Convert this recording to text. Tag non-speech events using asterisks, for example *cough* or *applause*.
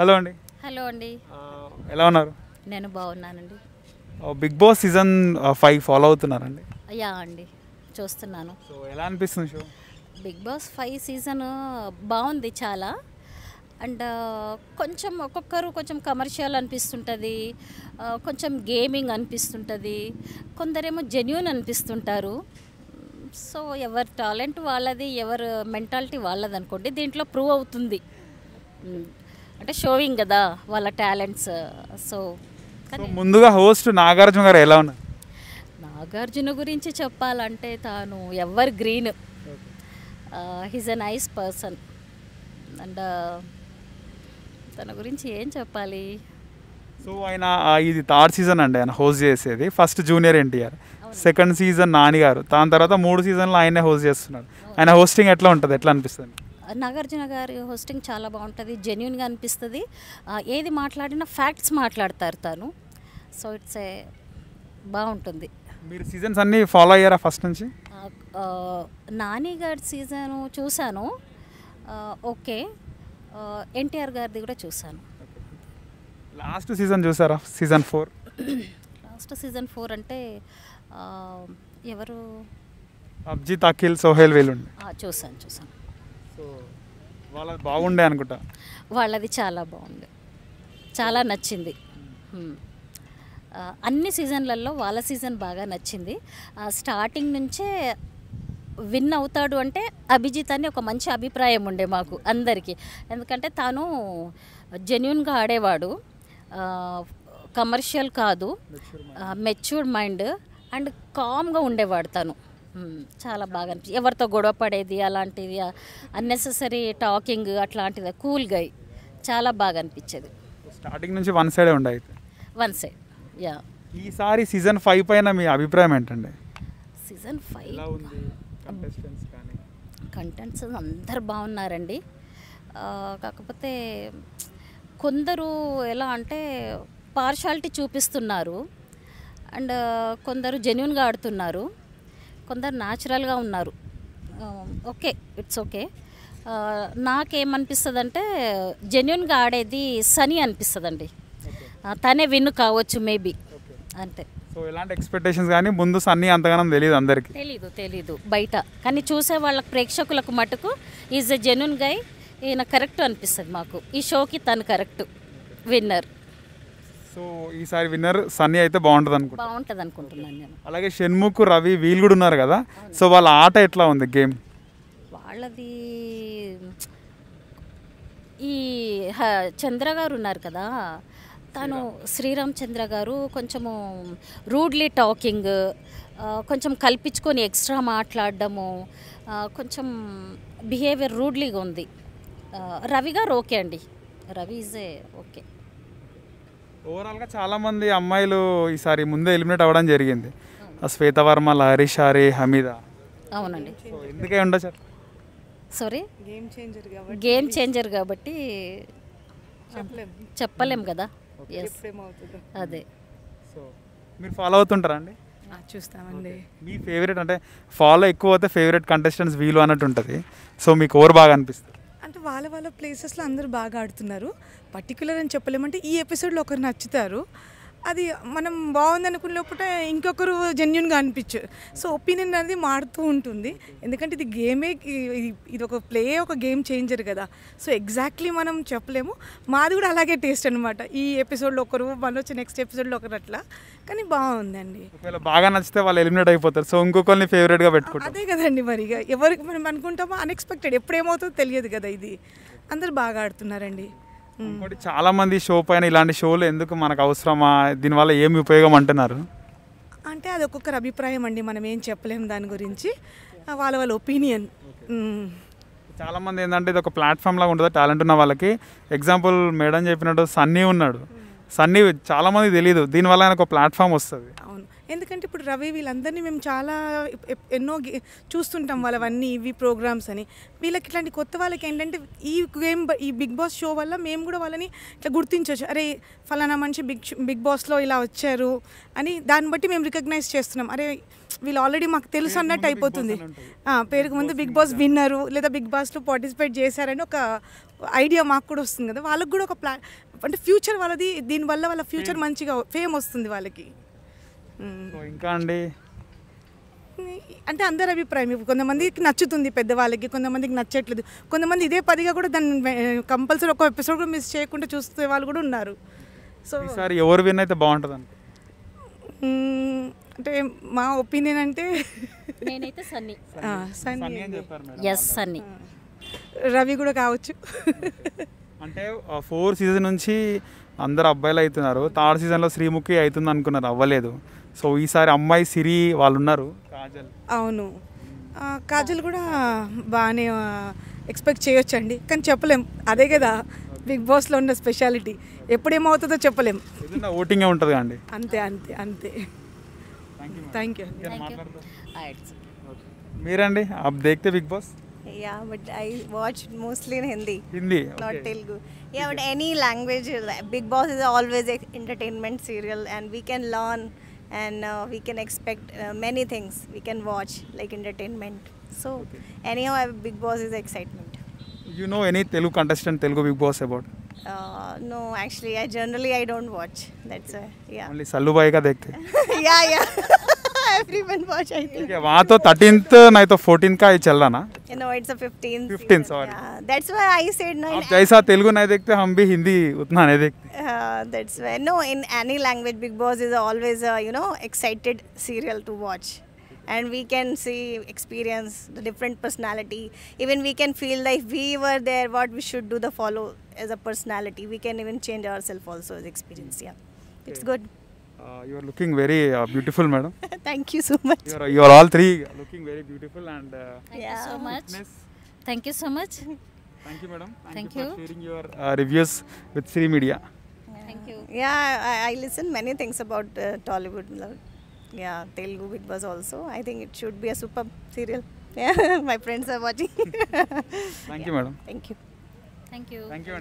Hello అండి hello అండి ఎలా ఉన్నారు నేను బాగున్నానండి Bigg Boss season five follow అవుతున్నారండి యా అండి చూస్తున్నాను ఎలా అనిపిస్తుంది show Bigg Boss five season బాగుంది చాలా అండ్ కొంచెం ఒక్కొక్కరు కొంచెం కమర్షియల్ అనిపిస్తుంటుంది కొంచెం గేమింగ్ అనిపిస్తుంటుంది కొందరేమో జెన్యున్ అనిపిస్తుంటారు సో ఎవరి టాలెంట్ వాళ్ళది ఎవరు మెంటాలిటీ వాళ్ళది అనుకోండి దీంట్లో ప్రూవ్ అవుతుంది అంటే షోవింగ్ కదా వాళ్ళ టాలెంట్స్ సో ముందుగా హోస్ట్ నాగార్జున గారు ఎలా ఉన్నారు నాగార్జున గురించి చెప్పాలంటే తాను evergreen he's a nice person and తన గురించి ఏం చెప్పాలి సో ఆయన ఇది థర్డ్ సీజన్ అండి ఆయన హోస్ట్ చేసేది first junior NTR second season Nani garu దాని తర్వాత మూడు సీజన్లో ఆయనే హోస్ట్ చేస్తున్నారు ఆయన హోస్టింగ్ ఎట్లా ఉంటుంది ఎట్లా అనిపిస్తుంది నాగార్జున గారి హోస్టింగ్ చాలా బాగుంటుంది జెన్యున్గా అనిపిస్తుంది ఏది మాట్లాడినా ఫ్యాక్ట్స్ మాట్లాడతారు తాను సో ఇట్స్ ఏ బాగుంటుంది మీరు సీజన్స్ అన్నీ ఫాలో అయ్యారా ఫస్ట్ నుంచి నాని గారి సీజన్ చూశాను ఓకే ఎన్టీఆర్ గారిది కూడా చూశాను లాస్ట్ సీజన్ చూసారా season four last season four అంటే ఎవరు అబ్జిత్ అఖిల్ సోహెల్ వేలు చూసాను చూసాను వాళ్ళది బాగుండే అనుకుంటా వాళ్ళది చాలా బాగుంది చాలా నచ్చింది అన్ని సీజన్లలో వాళ్ళ సీజన్ బాగా నచ్చింది స్టార్టింగ్ నుంచే విన్ అవుతాడు అంటే అభిజిత్ అని ఒక మంచి అభిప్రాయం ఉండే మాకు అందరికీ ఎందుకంటే తాను జెన్యున్గా ఆడేవాడు కమర్షియల్ కాదు మెచ్యూర్డ్ మైండ్ అండ్ కామ్గా ఉండేవాడు తను చాలా బాగా అనిపించింది ఎవరితో గొడవ పడేది అలాంటిది అన్నెసెసరీ టాకింగ్ అట్లాంటిది గా చాలా బాగా అనిపించేది స్టార్టింగ్ నుంచి వన్ సైడ్ ఉండే వన్ సైడ్ యా ఈసారి సీజన్ ఫైవ్ పైన మీ అభిప్రాయం ఏంటండి సీజన్ ఫైవ్ కంటెంట్స్ అందరు బాగున్నారండి కాకపోతే కొందరు ఎలా అంటే పార్షాలిటీ చూపిస్తున్నారు అండ్ కొందరు జెన్యున్గా ఆడుతున్నారు కొందరు న్యాచురల్గా ఉన్నారు okay um, it's okay uh, నాకేమనిపిస్తుంది అంటే జెన్యున్గా ఆడేది సని అనిపిస్తుందండి uh, తనే విన్ను కావచ్చు మేబీ అంతే సో ఇలాంటి ఎక్స్పెక్టేషన్స్ కానీ ముందు సన్ని అంతగానో తెలియదు అందరికి తెలీదు తెలీదు బయట కానీ చూసే వాళ్ళకి ప్రేక్షకులకు మటుకు ఈజ్ ఎ జెన్యున్ గై ఈయన కరెక్ట్ అనిపిస్తుంది మాకు ఈ షోకి తను కరెక్ట్ విన్నర్ సో ఈసారి విన్నర్ సన్నీ అయితే బాగుంటుంది అనుకుంటా బాగుంటుంది అనుకుంటున్నాను నేను అలాగే షణ్ముఖ్ రవి వీళ్ళు కూడా ఉన్నారు కదా సో వాళ్ళ ఆట ఎట్లా ఉంది గేమ్ వాళ్ళది ఈ చంద్ర గారు ఉన్నారు కదా తను శ్రీరామ్ చంద్ర గారు కొంచెము రూడ్లీ టాకింగ్ కొంచెం కల్పించుకొని ఎక్స్ట్రా మాట్లాడడము కొంచెం బిహేవియర్ రూడ్లీగా ఉంది రవి గారు ఓకే అండి రవి ఈజే ఓకే ఓవరాల్గా చాలామంది అమ్మాయిలు ఈసారి ముందే ఎలిమినేట్ అవ్వడం జరిగింది శ్వేత వర్మ హరీష్ హరి హమీద అవునండి ఎందుకే సార్ సారీ గేమ్ చేంజర్ కాబట్టి గేమ్ చేంజర్ కాబట్టి చెప్పలేం కదా అదే సో మీరు ఫాలో అవుతుంటారా అండి చూస్తామండి మీ ఫేవరెట్ అంటే ఫాలో ఎక్కువ అయితే ఫేవరెట్ కంటెస్టెంట్స్ వీలు అన్నట్టు ఉంటుంది సో మీకు ఓవర్ బాగా అనిపిస్తుంది అంటే వాళ్ళ వాళ్ళ ప్లేసెస్లో అందరూ బాగా ఆడుతున్నారు పర్టికులర్ అని చెప్పలేమంటే ఈ ఎపిసోడ్లో ఒకరు నచ్చుతారు అది మనం బాగుందనుకున్న లోపల ఇంకొకరు జెన్యున్గా అనిపించు సో ఒపీనియన్ అనేది మారుతూ ఉంటుంది ఎందుకంటే ఇది గేమే ఇది ఒక ప్లే ఒక గేమ్ చేంజర్ కదా సో ఎగ్జాక్ట్లీ మనం చెప్పలేము మాది కూడా అలాగే టేస్ట్ అనమాట ఈ ఎపిసోడ్లో ఒకరు మన వచ్చి నెక్స్ట్ ఎపిసోడ్లో ఒకరు అట్లా కానీ బాగుందండి బాగా నచ్చితే వాళ్ళు ఎలిమినేట్ అయిపోతారు సో ఇంకొకరిని ఫేవరెట్గా పెట్టుకుంటారు అదే కదండి మరి ఇక ఎవరికి మనం అనుకుంటామో అన్ఎక్స్పెక్టెడ్ ఎప్పుడేమవుతుందో తెలియదు కదా ఇది అందరు బాగా ఆడుతున్నారండి చాలా చాలామంది షో పైన ఇలాంటి షోలు ఎందుకు మనకు అవసరమా దీనివల్ల ఏమి ఉపయోగం అంటున్నారు అంటే అది ఒక్కొక్కరి అభిప్రాయం అండి మనం ఏం చెప్పలేము దాని గురించి వాళ్ళ వాళ్ళ ఒపీనియన్ చాలామంది ఏంటంటే ఇది ఒక ప్లాట్ఫామ్ లాగా ఉంటుంది టాలెంట్ ఉన్న వాళ్ళకి ఎగ్జాంపుల్ మేడం చెప్పినట్టు సన్నీ ఉన్నాడు సన్నీ చాలామంది తెలియదు దీనివల్ల ఆయనకు ఒక ప్లాట్ఫామ్ వస్తుంది అవును ఎందుకంటే ఇప్పుడు రవి వీళ్ళందరినీ మేము చాలా ఎన్నో చూస్తుంటాం వాళ్ళవన్నీ ఇవి ప్రోగ్రామ్స్ అని వీళ్ళకి ఇట్లాంటి కొత్త వాళ్ళకి ఏంటంటే ఈ గేమ్ ఈ బిగ్ బాస్ షో వల్ల మేము కూడా వాళ్ళని ఇట్లా గుర్తించవచ్చు అరే ఫలానా మనిషి బిగ్ బిగ్ బాస్లో ఇలా వచ్చారు అని దాన్ని బట్టి మేము రికగ్నైజ్ చేస్తున్నాం అరే వీళ్ళు ఆల్రెడీ మాకు తెలుసు అన్నట్టు అయిపోతుంది పేరుకు ముందు బిగ్ బాస్ విన్నరు లేదా బిగ్ బాస్లో పార్టిసిపేట్ చేశారని ఒక ఐడియా మాకు కూడా వస్తుంది కదా వాళ్ళకి కూడా ఒక ప్లాన్ అంటే ఫ్యూచర్ వాళ్ళది దీనివల్ల వాళ్ళ ఫ్యూచర్ hmm. మంచిగా ఫేమ్ వస్తుంది వాళ్ళకి ఇంకా అండి అంటే అందరి అభిప్రాయం ఇప్పుడు కొంతమందికి నచ్చుతుంది పెద్దవాళ్ళకి కొంతమందికి నచ్చట్లేదు కొంతమంది ఇదే పదిగా కూడా దాన్ని కంపల్సరీ ఒక ఎపిసోడ్ కూడా మిస్ చేయకుండా చూస్తే వాళ్ళు కూడా ఉన్నారు సో సార్ ఎవరు విన్ అయితే బాగుంటుంది అంటే అంటే మా ఒపీనియన్ అంటే నేనైతే సన్నీ *laughs* సన్నీ ఎస్ సన్నీ రవి కూడా కావచ్చు *laughs* అంటే ఫోర్ సీజన్ నుంచి అందరు అబ్బాయిలు అవుతున్నారు థర్డ్ సీజన్లో శ్రీముఖి అవుతుంది అనుకున్నారు అవ్వలేదు సో ఈసారి అమ్మాయి సిరి వాళ్ళు ఉన్నారు కాజల్ అవును కాజల్ కూడా బాగానే ఎక్స్పెక్ట్ చేయొచ్చండి కానీ చెప్పలేం అదే కదా బిగ్ బాస్లో ఉన్న స్పెషాలిటీ ఎప్పుడేమవుతుందో చెప్పలేం ఓటింగ్ ఉంటుంది అండి అంతే అంతే అంతే థ్యాంక్ యూ ah, మీరండి ఆప్ Bigg Boss ya but I watch mostly in Hindi Hindi not Telugu ya but any language Bigg Boss is always entertainment serial and we can learn and uh, we can expect uh, many things we can watch like entertainment so okay. anyhow big boss is excitement you know any telugu contestant telugu big boss about uh, no actually i generally i don't watch that's why yeah only sallu bhai ka dekhte *laughs* yeah yeah *laughs* everyone watch i think okay 13th nahi to 14th ka hi chal raha na you know it's a 15 15 sorry that's why i said no आप जैसा तेलुगु नहीं देखते हम भी हिंदी उतना नहीं देखते uh, that's why no in any language big boss is always a you know excited serial to watch and we can see experience the different personality even we can feel like we were there what we should do the follow as a personality we can even change ourselves also as experience yeah it's good uh, you are looking very uh, beautiful, madam. *laughs* Thank you so much. You are, you are, all three looking very beautiful and uh, thank yeah. you so much. Fitness. Thank you so much. Thank you, madam. Thank, thank you, you, for sharing your uh, reviews with Sri Media. Yeah. Thank you. Yeah, I, I listen many things about uh, Tollywood. Yeah, Telugu Big Buzz also. I think it should be a superb serial. *laughs* Yeah, my friends are watching. *laughs* thank yeah. you, madam. Thank you. Thank you. Thank you.